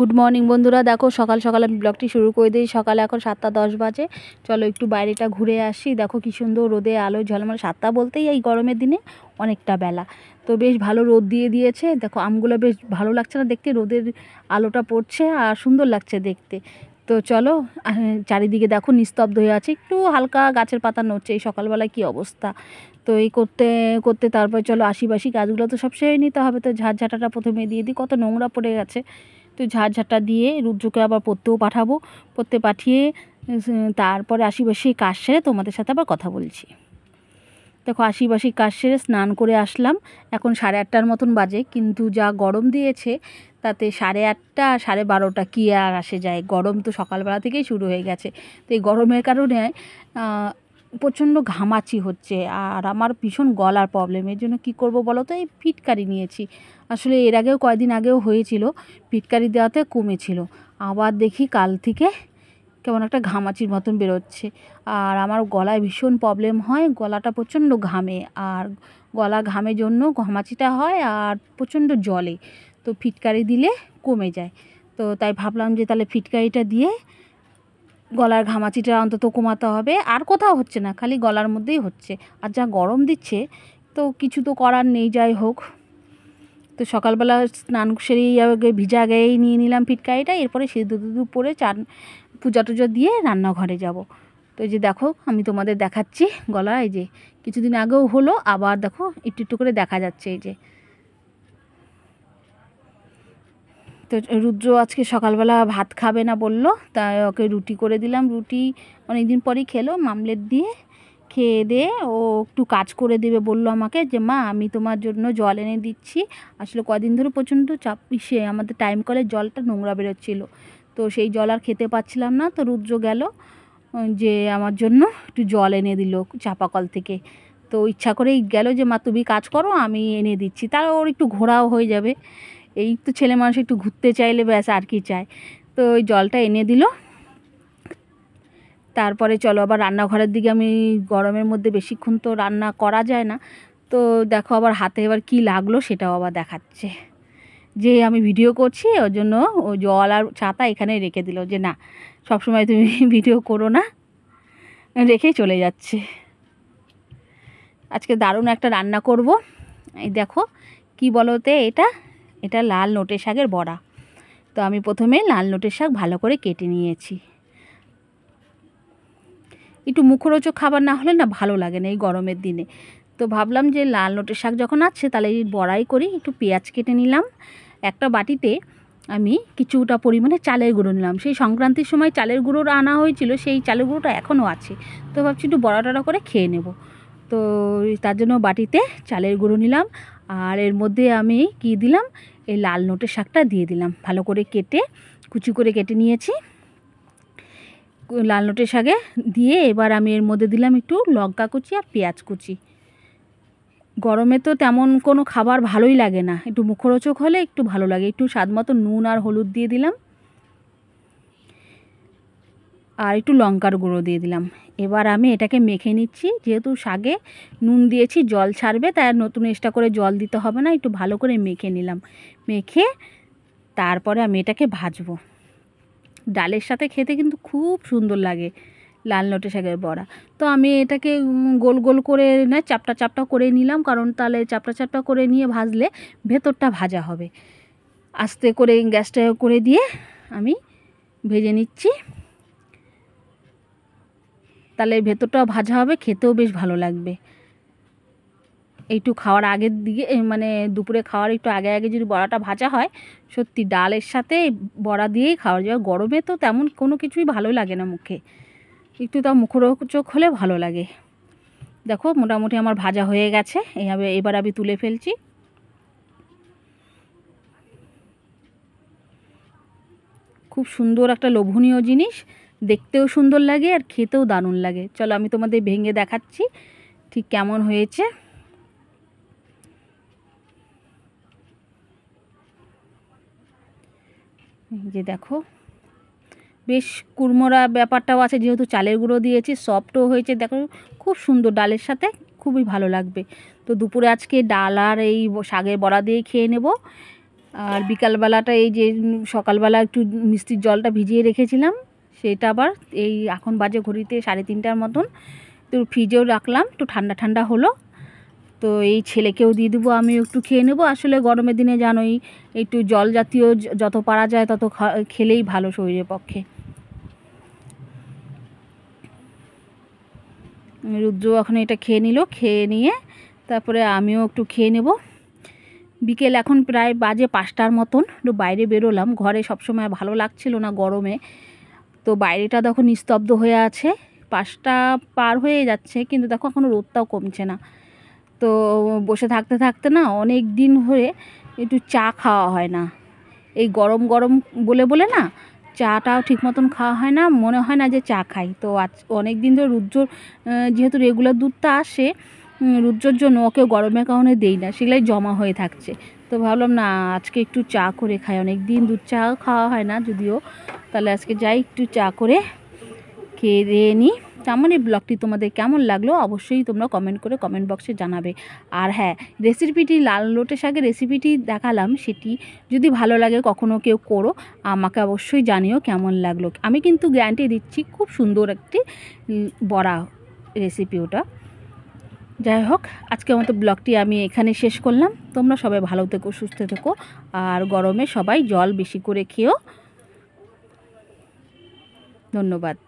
good morning বন্ধুরা দেখো সকাল সকাল আমি ব্লগটি শুরু করে দিই সকালে এখন সাতটা দশ বাজে চলো একটু বাইরেটা ঘুরে আসি দেখো কি সুন্দর রোদে আলো ঝলমল সাতটা বলতেই এই গরমের দিনে অনেকটা বেলা তো বেশ ভালো রোদ দিয়ে দিয়েছে দেখো আমগুলো বেশ ভালো লাগছে না দেখতে রোদের আলোটা পড়ছে আর সুন্দর লাগছে দেখতে তো চলো চারিদিকে দেখো নিস্তব্ধ হয়ে আছে একটু হালকা গাছের পাতা নড়ছে এই সকালবেলা কি অবস্থা তো এই করতে করতে তারপর চলো আশিবাসি গাছগুলো তো সব সেই নিতে হবে তো ঝাঁটাটা প্রথমে দিয়ে দিই কত নোংরা পড়ে গেছে তো ঝাড়ঝাটা দিয়ে রুদ্রকে আবার পড়তেও পাঠাবো পড়তে পাঠিয়ে তারপরে আশিপাশি কাজ সেরে তোমাদের সাথে আবার কথা বলছি দেখো আশিপাশি কাজ সেরে স্নান করে আসলাম এখন সাড়ে আটটার মতন বাজে কিন্তু যা গরম দিয়েছে তাতে সাড়ে আটটা সাড়ে বারোটা কি আর আসে যায় গরম তো সকালবেলা থেকেই শুরু হয়ে গেছে তো এই গরমের কারণে প্রচণ্ড ঘামাচি হচ্ছে আর আমার ভীষণ গলার প্রবলেম এর জন্য কী করব বলো তো এই ফিটকারি নিয়েছি আসলে এর আগেও কয়েকদিন আগেও হয়েছিল ফিটকারি দেওয়াতে কমেছিল আবার দেখি কাল থেকে কেমন একটা ঘামাচির মতন বেরোচ্ছে আর আমার গলায় ভীষণ প্রবলেম হয় গলাটা প্রচণ্ড ঘামে আর গলা ঘামের জন্য ঘামাচিটা হয় আর প্রচণ্ড জলে তো ফিটকারি দিলে কমে যায় তো তাই ভাবলাম যে তাহলে ফিটকারিটা দিয়ে গলার ঘামাচিটা অন্তত কমাতে হবে আর কোথাও হচ্ছে না খালি গলার মধ্যেই হচ্ছে আর যা গরম দিচ্ছে তো কিছু তো করার নেই যাই হোক তো সকালবেলা স্নান সেরে আগে ভিজা গায়েই নিয়ে নিলাম ফিটকাইটা এরপরে সে দুধ পরে চান পূজা টুজা দিয়ে রান্নাঘরে যাব তো এই যে দেখো আমি তোমাদের দেখাচ্ছি গলা এই যে কিছুদিন আগেও হলো আবার দেখো একটু একটু করে দেখা যাচ্ছে এই যে তো রুদ্র আজকে সকালবেলা ভাত খাবে না বলল তাই ওকে রুটি করে দিলাম রুটি অনেক দিন পরেই খেলো মামলেট দিয়ে খেয়ে দিয়ে ও একটু কাজ করে দেবে বললো আমাকে যে মা আমি তোমার জন্য জল এনে দিচ্ছি আসলে কদিন ধরে প্রচণ্ড চাপ সে আমাদের টাইম কলের জলটা নোংরা বেরোচ্ছিল তো সেই জল আর খেতে পাচ্ছিলাম না তো রুদ্র গেল যে আমার জন্য একটু জল এনে দিল চাপা কল থেকে তো ইচ্ছা করেই গেল যে মা তুমি কাজ করো আমি এনে দিচ্ছি তার ওর একটু ঘোরাও হয়ে যাবে এই তো ছেলে মানুষ একটু ঘুরতে চাইলে ব্যাস আর কি চায় তো ওই জলটা এনে দিল তারপরে চলো আবার রান্নাঘরের দিকে আমি গরমের মধ্যে বেশিক্ষণ তো রান্না করা যায় না তো দেখো আবার হাতে এবার কি লাগলো সেটাও আবার দেখাচ্ছে যে আমি ভিডিও করছি ওর জন্য ও জল আর ছাতা এখানে রেখে দিল যে না সব সময় তুমি ভিডিও করো না রেখেই চলে যাচ্ছে আজকে দারুণ একটা রান্না করব এই দেখো কি বলতে এটা এটা লাল নোটে শাকের বড়া তো আমি প্রথমে লাল নোটের শাক ভালো করে কেটে নিয়েছি একটু মুখরোচক খাবার না হলে না ভালো লাগে না এই গরমের দিনে তো ভাবলাম যে লাল নোটের শাক যখন আছে তাহলে এই বড়াই করি একটু পেঁয়াজ কেটে নিলাম একটা বাটিতে আমি কিছুটা পরিমাণে চালের গুঁড়ো নিলাম সেই সংক্রান্তির সময় চালের গুঁড়ো আনা হয়েছিল সেই চালের গুঁড়োটা এখনও আছে তো ভাবছি একটু বড়া টড়া করে খেয়ে নেব তো তার জন্য বাটিতে চালের গুঁড়ো নিলাম আর এর মধ্যে আমি কি দিলাম এই লাল নোটের শাকটা দিয়ে দিলাম ভালো করে কেটে কুচি করে কেটে নিয়েছি লাল নোটের শাকে দিয়ে এবার আমি এর মধ্যে দিলাম একটু লঙ্কা কুচি আর পেঁয়াজ কুচি গরমে তো তেমন কোনো খাবার ভালোই লাগে না একটু মুখরোচক হলে একটু ভালো লাগে একটু স্বাদ মতো নুন আর হলুদ দিয়ে দিলাম আর একটু লঙ্কার গুঁড়ো দিয়ে দিলাম এবার আমি এটাকে মেখে নিচ্ছি যেহেতু শাগে নুন দিয়েছি জল ছাড়বে তাই নতুন এক্সট্রা করে জল দিতে হবে না একটু ভালো করে মেখে নিলাম মেখে তারপরে আমি এটাকে ভাজবো ডালের সাথে খেতে কিন্তু খুব সুন্দর লাগে লাল লটে শাকের বড়া তো আমি এটাকে গোল গোল করে না চাপটা চাপটা করে নিলাম কারণ তাহলে চাপটা চাপটা করে নিয়ে ভাজলে ভেতরটা ভাজা হবে আস্তে করে গ্যাসটা করে দিয়ে আমি ভেজে নিচ্ছি তাহলে ভেতরটাও ভাজা হবে খেতেও বেশ ভালো লাগবে একটু খাওয়ার আগের দিকে মানে দুপুরে খাওয়ার একটু আগে আগে যদি বড়াটা ভাজা হয় সত্যি ডালের সাথে বড়া দিয়েই খাওয়া যায় গরমে তো তেমন কোনো কিছুই ভালো লাগে না মুখে একটু তা মুখরোচক হলে ভালো লাগে দেখো মোটামুটি আমার ভাজা হয়ে গেছে এইভাবে এবার আমি তুলে ফেলছি খুব সুন্দর একটা লোভনীয় জিনিস দেখতেও সুন্দর লাগে আর খেতেও দারুণ লাগে চলো আমি তোমাদের ভেঙে দেখাচ্ছি ঠিক কেমন হয়েছে যে দেখো বেশ কুড়মোড়া ব্যাপারটাও আছে যেহেতু চালের গুঁড়ো দিয়েছি সফটও হয়েছে দেখো খুব সুন্দর ডালের সাথে খুবই ভালো লাগবে তো দুপুরে আজকে ডাল আর এই শাগের বড়া দিয়ে খেয়ে নেব আর বিকালবেলাটা এই যে সকালবেলা একটু মিষ্টির জলটা ভিজিয়ে রেখেছিলাম সেটা আবার এই এখন বাজে ঘড়িতে সাড়ে তিনটার মতন তো ফ্রিজেও রাখলাম তো ঠান্ডা ঠান্ডা হলো তো এই ছেলেকেও দিয়ে দেবো আমি একটু খেয়ে নেবো আসলে গরমের দিনে জানোই একটু জল জাতীয় যত পারা যায় তত খেলেই ভালো শরীরের পক্ষে রুদ্র এখন এটা খেয়ে নিল খেয়ে নিয়ে তারপরে আমিও একটু খেয়ে নেব বিকেল এখন প্রায় বাজে পাঁচটার মতন একটু বাইরে বেরোলাম ঘরে সবসময় ভালো লাগছিল না গরমে তো বাইরেটা দেখো নিস্তব্ধ হয়ে আছে পাশটা পার হয়ে যাচ্ছে কিন্তু দেখো এখনও রোদটাও কমছে না তো বসে থাকতে থাকতে না অনেক দিন হয়ে একটু চা খাওয়া হয় না এই গরম গরম বলে বলে না চাটাও ঠিক মতন খাওয়া হয় না মনে হয় না যে চা খাই তো আজ অনেক দিন ধরে রুদ্রর যেহেতু রেগুলার দুধটা আসে রুদ্রর জন্য ওকে গরমের কারণে দেই না সেগুলাই জমা হয়ে থাকছে তো ভাবলাম না আজকে একটু চা করে খাই অনেক দিন দুধ চা খাওয়া হয় না যদিও তাহলে আজকে যাই একটু চা করে খেয়ে দিয়ে নিই তেমন এই ব্লগটি তোমাদের কেমন লাগলো অবশ্যই তোমরা কমেন্ট করে কমেন্ট বক্সে জানাবে আর হ্যাঁ রেসিপিটি লাল লোটে শাকের রেসিপিটি দেখালাম সেটি যদি ভালো লাগে কখনো কেউ করো আমাকে অবশ্যই জানিও কেমন লাগলো আমি কিন্তু গ্যারান্টি দিচ্ছি খুব সুন্দর একটি বড়া রেসিপি ওটা যাই হোক আজকে আমাদের ব্লগটি আমি এখানে শেষ করলাম তোমরা সবাই ভালো থেকো সুস্থ থেকো আর গরমে সবাই জল বেশি করে খেয়েও ধন্যবাদ